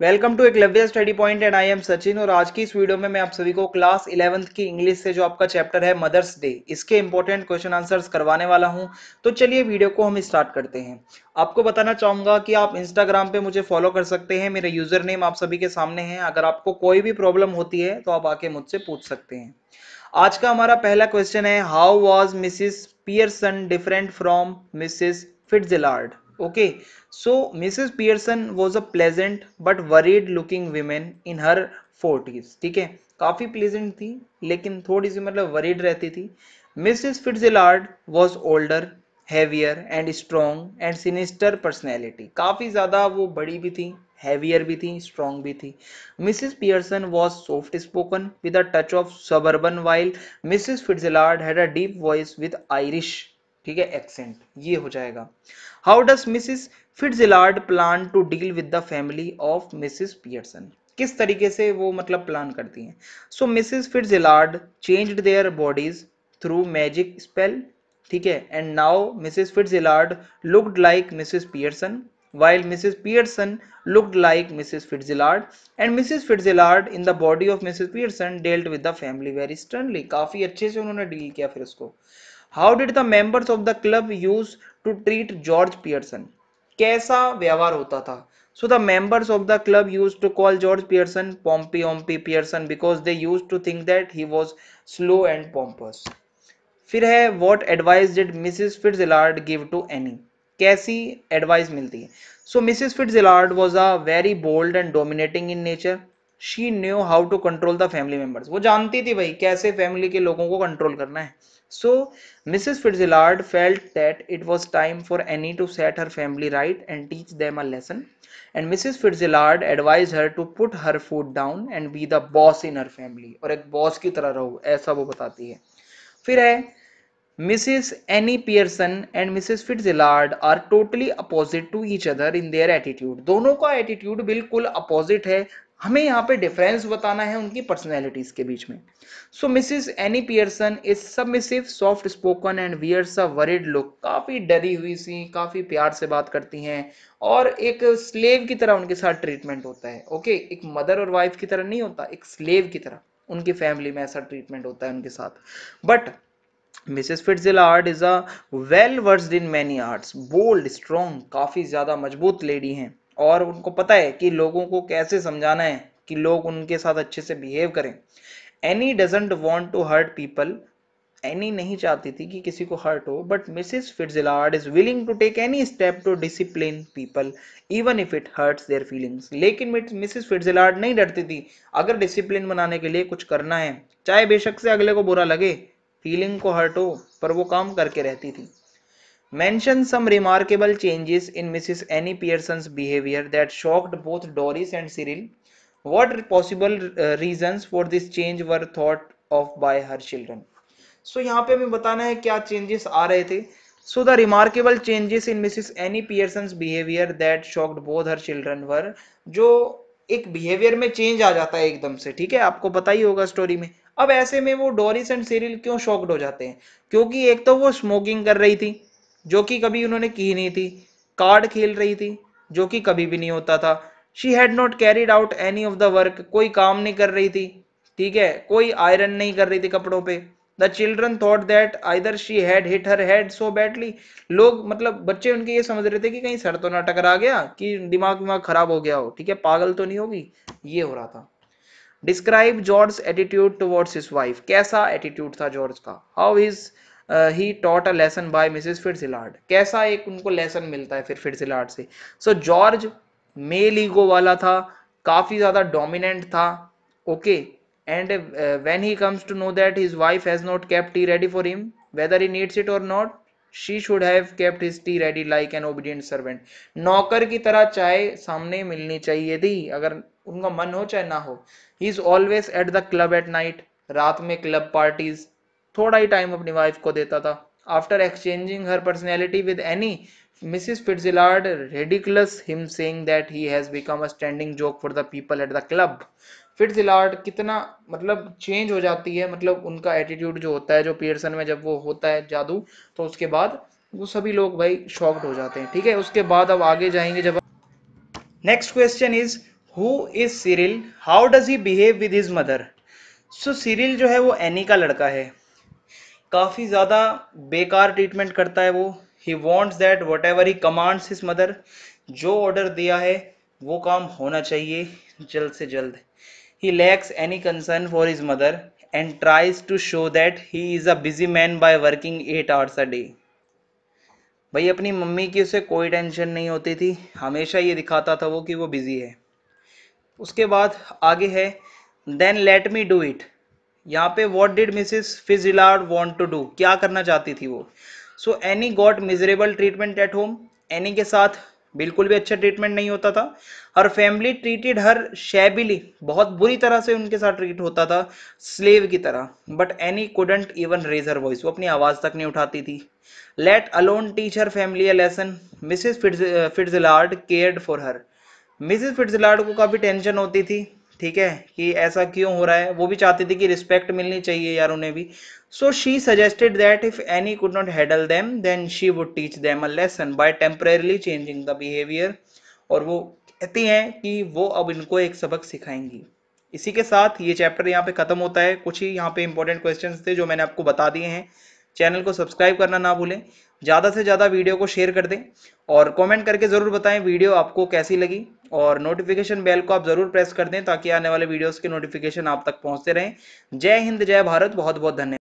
Welcome to Eklavya study point and I am Sachin और आज की इस वीडियो में मैं आप सभी को क्लास इलेवंथ की इंग्लिश से जो आपका चैप्टर है मदर्स डे इसके इंपॉर्टेंट क्वेश्चन आंसर्स करवाने वाला हूं तो चलिए वीडियो को हम स्टार्ट करते हैं आपको बताना चाहूंगा कि आप इंस्टाग्राम पे मुझे फॉलो कर सकते हैं मेरा यूजर नेम आप सभी के सामने है अगर आपको कोई भी प्रॉब्लम होती है तो आप आके मुझसे पूछ सकते हैं आज का हमारा पहला क्वेश्चन है how was Mrs Pearson different from Mrs Fitzgerald okay so Mrs Pearson was a pleasant but worried looking women in her forties ठीक है काफ़ी प्लेजेंट थी लेकिन थोड़ी सी मतलब वरीड रहती थी Mrs Fitzgerald was older heavier and strong and sinister personality काफ़ी ज़्यादा वो बड़ी भी थी हैवियर भी थी स्ट्रॉन्ग भी थी Mrs Pearson was soft spoken with a touch of suburban wild Mrs Fitzgerald had a deep voice with Irish ठीक है एक्सेंट ये हो जाएगा how does Mrs Fitzgerald plan to deal with the family of Mrs Pearson किस तरीके से वो मतलब प्लान करती हैं so Mrs Fitzgerald changed their bodies through magic spell ठीक है and now Mrs Fitzgerald looked like Mrs Pearson while Mrs. Pearson looked like Mrs. Fitzgerald and Mrs. Fitzgerald in the body of Mrs. Pearson dealt with the family very sternly काफी अच्छे से उन्होंने deal किया फिर उसको how did the members of the club used to treat George Pearson कैसा व्यवहार होता था so the members of the club used to call George Pearson Pompy Ompy Pearson because they used to think that he was slow and pompous फिर है what advice did fit Fitzgerald give to Annie कैसी advice मिलती है so fit Fitzgerald was a very bold and dominating in nature she knew how to control the family members वो जानती थी भाई कैसे फैमिली के लोगों को कंट्रोल करना है so Mrs Fitzgerald felt that it was time for Annie to set her family right and teach them a lesson and Mrs Fitzgerald advise her to put her foot down and be the boss in her family और एक boss की तरह रहो ऐसा वो बताती है फिर है Mrs. Annie Pearson and Mrs. Fitzgerald are totally opposite to each other in their attitude. दोनों का attitude बिल्कुल opposite है हमें यहाँ पे डिफरेंस बताना है उनकी पर्सनैलिटीज के बीच में so Mrs Annie Pearson is submissive soft spoken and wears a worried look काफ़ी डरी हुई सी काफ़ी प्यार से बात करती हैं और एक स्लेव की तरह उनके साथ ट्रीटमेंट होता है ओके okay, एक मदर और वाइफ की तरह नहीं होता एक स्लेव की तरह उनकी फैमिली में ऐसा ट्रीटमेंट होता है उनके साथ but Mrs art is a well versed in many arts bold strong काफ़ी ज़्यादा मजबूत लेडी हैं और उनको पता है कि लोगों को कैसे समझाना है कि लोग उनके साथ अच्छे से बिहेव करें Annie doesn't want to hurt people Annie नहीं चाहती थी कि किसी को हर्ट हो but Mrs Fitzgerald is willing to take any step to discipline people even if it hurts their feelings लेकिन मिसेस फिट्जिलार्ड नहीं डरती थी अगर डिसिप्लिन बनाने के लिए कुछ करना है चाहे बेशक से अगले को बुरा लगे फीलिंग को हर्ट हो पर वो काम करके रहती थी mention some remarkable changes in Mrs Annie Pearson behaviour that shocked both Doris and Cyril what possible reasons for this change were thought of by her children so यहाँ पे हमें बताना है क्या चेंजेस आ रहे थे so the remarkable changes in Mrs Annie Pearson behaviour that shocked both her children were जो एक बिहेवियर में चेंज आ जाता है एकदम से ठीक है आपको पता ही होगा स्टोरी में अब ऐसे में वो डोरिस एंड सीरिल क्यों शॉक्ड हो जाते हैं क्योंकि एक तो वो स्मोकिंग कर रही थी जो कि कभी उन्होंने की नहीं थी कार्ड खेल रही थी जो कि कभी भी नहीं होता था she had not carried out any of the work कोई काम नहीं कर रही थी ठीक है कोई आयरन नहीं कर रही थी कपड़ों पे the children thought that either she had hit her head so badly लोग मतलब बच्चे उनके ये समझ रहे थे कि कहीं सर तो ना टकरा गया कि दिमाग विमाग खराब हो गया हो ठीक है पागल तो नहीं होगी ये हो रहा था describe George attitude towards his wife कैसा एटीट्यूड था जॉर्ज का how is he taught a lesson by Mrs Fitzgerald कैसा एक उनको लेसन मिलता है फिर फिट्जिलार्ड से सो जॉर्ज मेल ईगो वाला था काफ़ी ज़्यादा डोमिनेंट था okay and when he comes to know that his wife has not kept he ready for him whether he needs it or not she should have kept his tea ready like an obedient servant नौकर की तरह चाय सामने मिलनी चाहिए थी अगर उनका मन हो चाहे ना हो he is always at the club at night रात में क्लब पार्टीज थोड़ा ही टाइम अपनी वाइफ को देता था after exchanging her personality with Annie Mrs. Fitzgerald ridiculous him saying that he has become a standing joke for the people at the club. Fitzgerald कितना मतलब change हो जाती है मतलब उनका एटीट्यूड जो होता है जो पियर्सन में जब वो होता है जादू तो उसके बाद वो सभी लोग भाई शॉक्ड हो जाते हैं ठीक है उसके बाद अब आगे जाएंगे जब next question is who is Cyril how does he behave with his mother so Cyril जो है वो एनी का लड़का है काफ़ी ज़्यादा बेकार ट्रीटमेंट करता है वो he wants that whatever he commands his mother जो ऑर्डर दिया है वो काम होना चाहिए जल्द से जल्द He lacks any concern for his mother and tries to show that he is a busy man by working 8 hours a day. भाई अपनी मम्मी की उसे कोई टेंशन नहीं होती थी हमेशा ये दिखाता था वो कि वो बिज़ी है उसके बाद आगे है then let me do it यहाँ पे what did Mrs Fitzgerald want to do क्या करना चाहती थी वो so Annie got miserable treatment at home Annie के साथ बिल्कुल भी अच्छा ट्रीटमेंट नहीं होता था हर फैमिली ट्रीटेड हर शैबिली बहुत बुरी तरह से उनके साथ ट्रीट होता था स्लेव की तरह but Annie couldn't even raise her voice वो अपनी आवाज़ तक नहीं उठाती थी let alone teach her family lesson Mrs fit Fitzgerald cared for her Mrs Fitzgerald को काफ़ी टेंशन होती थी ठीक है कि ऐसा क्यों हो रहा है वो भी चाहती थी कि रिस्पेक्ट मिलनी चाहिए यार उन्हें भी so she suggested that if Annie could not handle them then she would teach them a lesson by temporarily changing the behaviour और वो कहती हैं कि वो अब इनको एक सबक सिखाएंगी इसी के साथ ये चैप्टर यहाँ पे ख़त्म होता है कुछ ही यहाँ पे इंपॉर्टेंट क्वेश्चन थे जो मैंने आपको बता दिए हैं चैनल को सब्सक्राइब करना ना भूलें ज़्यादा से ज़्यादा वीडियो को शेयर कर दें और कमेंट करके ज़रूर बताएं वीडियो आपको कैसी लगी और नोटिफिकेशन बेल को आप ज़रूर प्रेस कर दें ताकि आने वाले वीडियोज़ के नोटिफिकेशन आप तक पहुंचते रहें जय हिंद जय भारत बहुत बहुत धन्यवाद